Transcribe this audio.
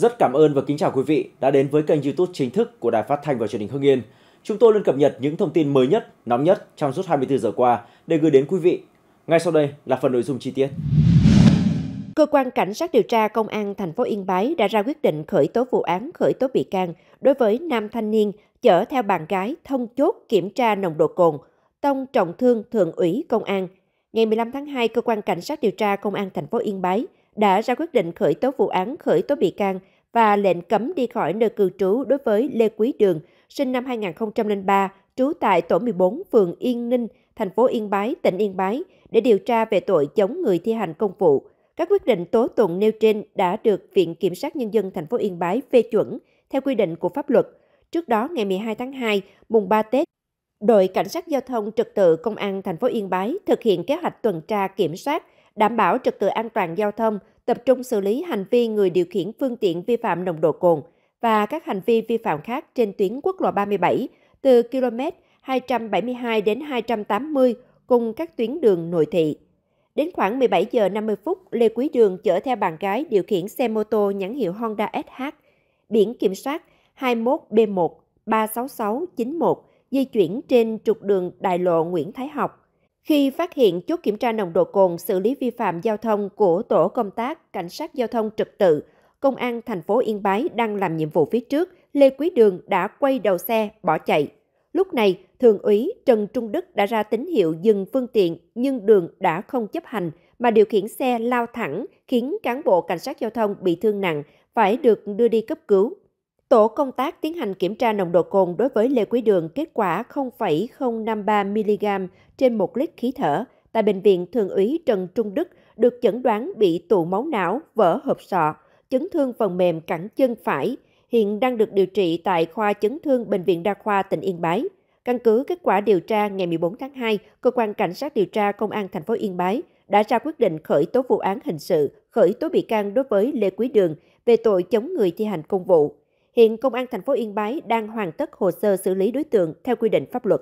Rất cảm ơn và kính chào quý vị đã đến với kênh YouTube chính thức của Đài Phát thanh và Truyền hình Hưng Yên. Chúng tôi luôn cập nhật những thông tin mới nhất, nóng nhất trong suốt 24 giờ qua để gửi đến quý vị. Ngay sau đây là phần nội dung chi tiết. Cơ quan cảnh sát điều tra công an thành phố Yên Bái đã ra quyết định khởi tố vụ án khởi tố bị can đối với nam thanh niên chở theo bạn gái thông chốt kiểm tra nồng độ cồn, tông trọng thương thượng ủy công an. Ngày 15 tháng 2, cơ quan cảnh sát điều tra công an thành phố Yên Bái đã ra quyết định khởi tố vụ án khởi tố bị can và lệnh cấm đi khỏi nơi cư trú đối với Lê Quý Đường, sinh năm 2003, trú tại tổ 14, phường Yên Ninh, thành phố Yên Bái, tỉnh Yên Bái, để điều tra về tội chống người thi hành công vụ. Các quyết định tố tụng nêu trên đã được Viện Kiểm sát Nhân dân thành phố Yên Bái phê chuẩn theo quy định của pháp luật. Trước đó, ngày 12 tháng 2, mùng 3 Tết, đội cảnh sát giao thông trật tự công an thành phố Yên Bái thực hiện kế hoạch tuần tra kiểm soát đảm bảo trật tự an toàn giao thông, tập trung xử lý hành vi người điều khiển phương tiện vi phạm nồng độ cồn và các hành vi vi phạm khác trên tuyến quốc lộ 37 từ km 272 đến 280 cùng các tuyến đường nội thị. Đến khoảng 17 giờ 50 phút, Lê Quý Đường chở theo bạn gái điều khiển xe mô tô nhãn hiệu Honda SH, biển kiểm soát 21B1 36691 di chuyển trên trục đường đại lộ Nguyễn Thái Học khi phát hiện chốt kiểm tra nồng độ cồn xử lý vi phạm giao thông của tổ công tác cảnh sát giao thông trật tự, công an thành phố Yên Bái đang làm nhiệm vụ phía trước, Lê Quý Đường đã quay đầu xe bỏ chạy. Lúc này, thượng úy Trần Trung Đức đã ra tín hiệu dừng phương tiện nhưng Đường đã không chấp hành mà điều khiển xe lao thẳng khiến cán bộ cảnh sát giao thông bị thương nặng phải được đưa đi cấp cứu. Tổ công tác tiến hành kiểm tra nồng độ cồn đối với Lê Quý Đường kết quả 0,053mg trên 1 lít khí thở tại Bệnh viện Thường úy Trần Trung Đức được chẩn đoán bị tụ máu não, vỡ hộp sọ, chấn thương phần mềm cẳng chân phải, hiện đang được điều trị tại khoa chấn thương Bệnh viện Đa khoa tỉnh Yên Bái. Căn cứ kết quả điều tra ngày 14 tháng 2, Cơ quan Cảnh sát điều tra Công an thành phố Yên Bái đã ra quyết định khởi tố vụ án hình sự, khởi tố bị can đối với Lê Quý Đường về tội chống người thi hành công vụ. Hiện Công an thành phố Yên Bái đang hoàn tất hồ sơ xử lý đối tượng theo quy định pháp luật.